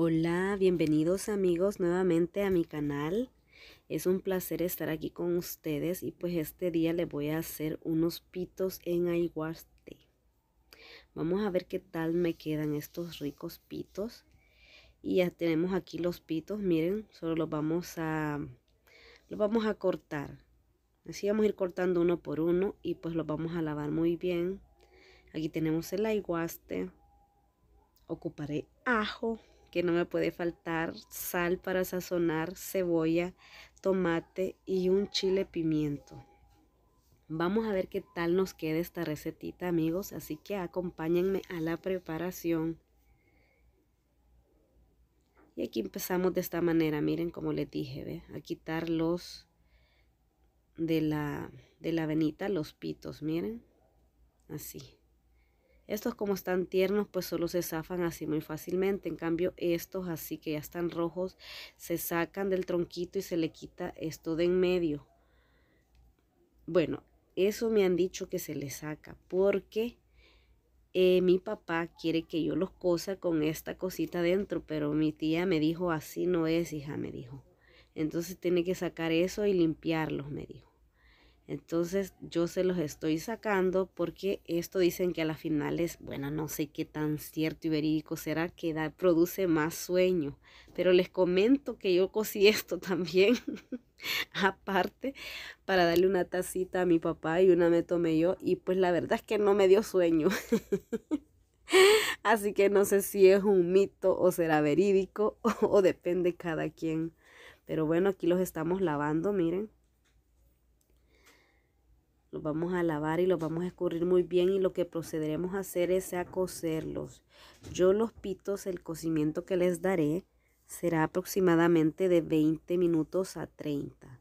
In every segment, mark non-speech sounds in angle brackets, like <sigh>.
Hola, bienvenidos amigos nuevamente a mi canal. Es un placer estar aquí con ustedes y pues este día les voy a hacer unos pitos en aiguaste Vamos a ver qué tal me quedan estos ricos pitos. Y ya tenemos aquí los pitos, miren, solo los vamos a los vamos a cortar. Así vamos a ir cortando uno por uno y pues los vamos a lavar muy bien. Aquí tenemos el aiguaste. Ocuparé ajo que no me puede faltar sal para sazonar, cebolla, tomate y un chile pimiento. Vamos a ver qué tal nos queda esta recetita amigos, así que acompáñenme a la preparación. Y aquí empezamos de esta manera, miren como les dije, ¿ve? a quitar los de la, de la venita, los pitos, miren, así. Estos como están tiernos pues solo se zafan así muy fácilmente. En cambio estos así que ya están rojos se sacan del tronquito y se le quita esto de en medio. Bueno, eso me han dicho que se le saca porque eh, mi papá quiere que yo los cosa con esta cosita dentro, pero mi tía me dijo así no es, hija, me dijo. Entonces tiene que sacar eso y limpiarlos, me dijo. Entonces yo se los estoy sacando porque esto dicen que a las es bueno, no sé qué tan cierto y verídico será que da, produce más sueño. Pero les comento que yo cosí <laughs> esto también, <laughs> aparte, para darle una tacita a mi papá y una me tomé yo. Y pues la verdad es que no me dio sueño. <laughs> Así que no sé si es un mito o será verídico o depende cada quien. Pero bueno, aquí los estamos lavando, miren. Los vamos a lavar y los vamos a escurrir muy bien y lo que procederemos a hacer es a cocerlos. Yo los pitos, el cocimiento que les daré será aproximadamente de 20 minutos a 30.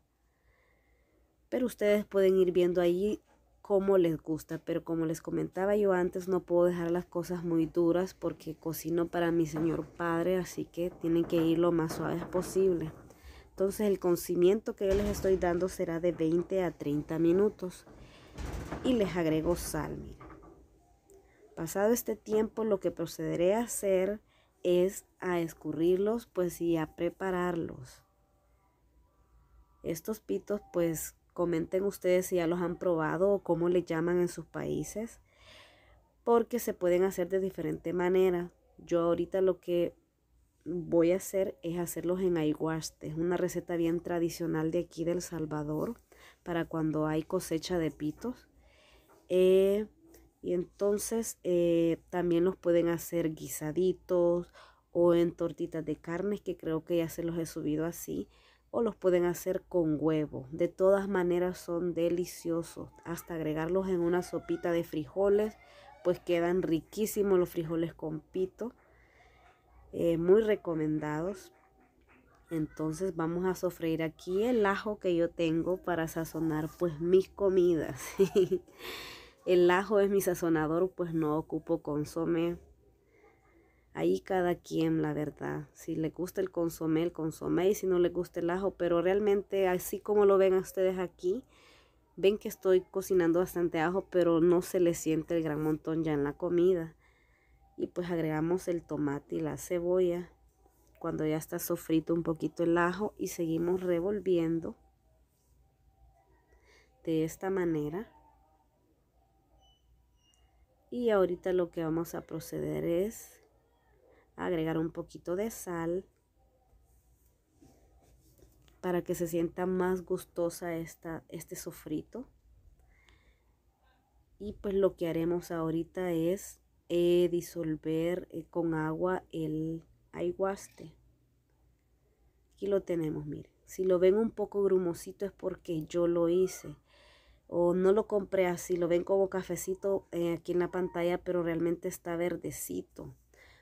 Pero ustedes pueden ir viendo ahí cómo les gusta, pero como les comentaba yo antes, no puedo dejar las cosas muy duras porque cocino para mi señor padre, así que tienen que ir lo más suaves posible. Entonces el cocimiento que yo les estoy dando será de 20 a 30 minutos y les agregó sal. Pasado este tiempo, lo que procederé a hacer es a escurrirlos, pues y a prepararlos. Estos pitos, pues comenten ustedes si ya los han probado o cómo le llaman en sus países, porque se pueden hacer de diferente manera. Yo ahorita lo que voy a hacer es hacerlos en aiguaste, es una receta bien tradicional de aquí del Salvador para cuando hay cosecha de pitos. Eh, y entonces eh, también los pueden hacer guisaditos o en tortitas de carnes, que creo que ya se los he subido así, o los pueden hacer con huevo. De todas maneras son deliciosos. Hasta agregarlos en una sopita de frijoles, pues quedan riquísimos los frijoles con pito. Eh, muy recomendados. Entonces vamos a sofreír aquí el ajo que yo tengo para sazonar pues mis comidas. <laughs> el ajo es mi sazonador, pues no ocupo consomé Ahí cada quien, la verdad. Si le gusta el consomé, el consomé. Y si no le gusta el ajo. Pero realmente, así como lo ven ustedes aquí, ven que estoy cocinando bastante ajo, pero no se le siente el gran montón ya en la comida. Y pues agregamos el tomate y la cebolla cuando ya está sofrito un poquito el ajo y seguimos revolviendo de esta manera. Y ahorita lo que vamos a proceder es agregar un poquito de sal para que se sienta más gustosa esta, este sofrito. Y pues lo que haremos ahorita es eh, disolver eh, con agua el guaste Aquí lo tenemos, miren. Si lo ven un poco grumosito es porque yo lo hice. O no lo compré así, lo ven como cafecito eh, aquí en la pantalla, pero realmente está verdecito.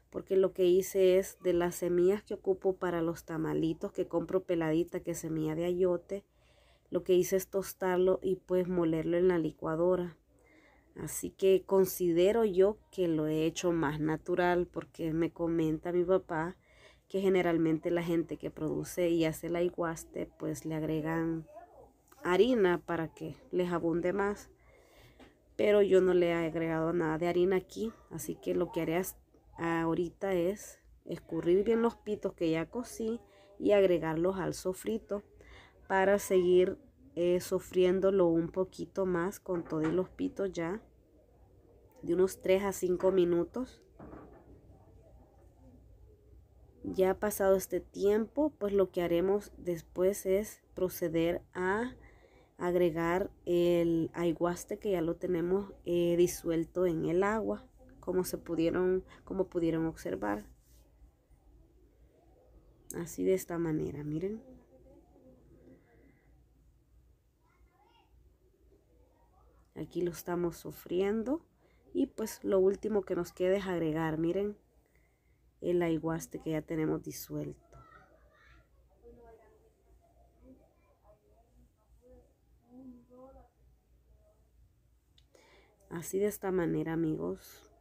Porque lo que hice es de las semillas que ocupo para los tamalitos, que compro peladita, que es semilla de ayote, lo que hice es tostarlo y pues molerlo en la licuadora Así que considero yo que lo he hecho más natural porque me comenta mi papá que generalmente la gente que produce y hace la iguaste pues le agregan harina para que les abunde más. Pero yo no le he agregado nada de harina aquí, así que lo que haré ahorita es escurrir bien los pitos que ya cocí y agregarlos al sofrito para seguir eh, sufriéndolo un poquito más con todos los pitos ya de unos 3 a 5 minutos. Ya pasado este tiempo, pues lo que haremos después es proceder a agregar el aiguaste que ya lo tenemos eh, disuelto en el agua, como se pudieron, como pudieron observar. Así de esta manera, miren. Aquí lo estamos sufriendo. Y pues lo último que nos queda es agregar, miren, el aiguaste que ya tenemos disuelto. Así de esta manera, amigos,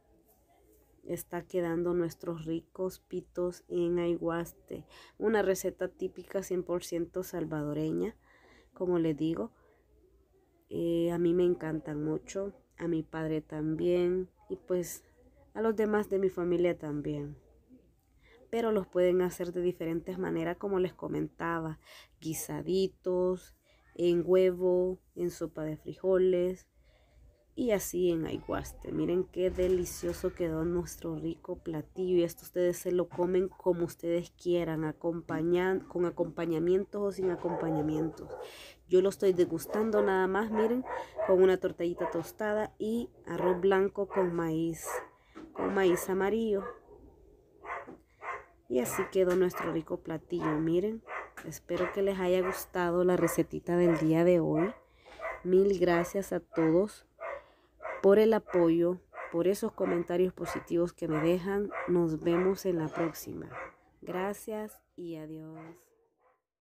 está quedando nuestros ricos pitos en aiguaste. Una receta típica 100% salvadoreña, como les digo. Eh, a mí me encantan mucho, a mi padre también y pues a los demás de mi familia también. Pero los pueden hacer de diferentes maneras como les comentaba, guisaditos, en huevo, en sopa de frijoles, y así en Aiguaste. Miren qué delicioso quedó nuestro rico platillo. Y Esto ustedes se lo comen como ustedes quieran, acompañan, con acompañamientos o sin acompañamientos. Yo lo estoy degustando nada más, miren, con una tortellita tostada y arroz blanco con maíz, con maíz amarillo. Y así quedó nuestro rico platillo, miren. Espero que les haya gustado la recetita del día de hoy. Mil gracias a todos por el apoyo, por esos comentarios positivos que me dejan. Nos vemos en la próxima. Gracias y adiós.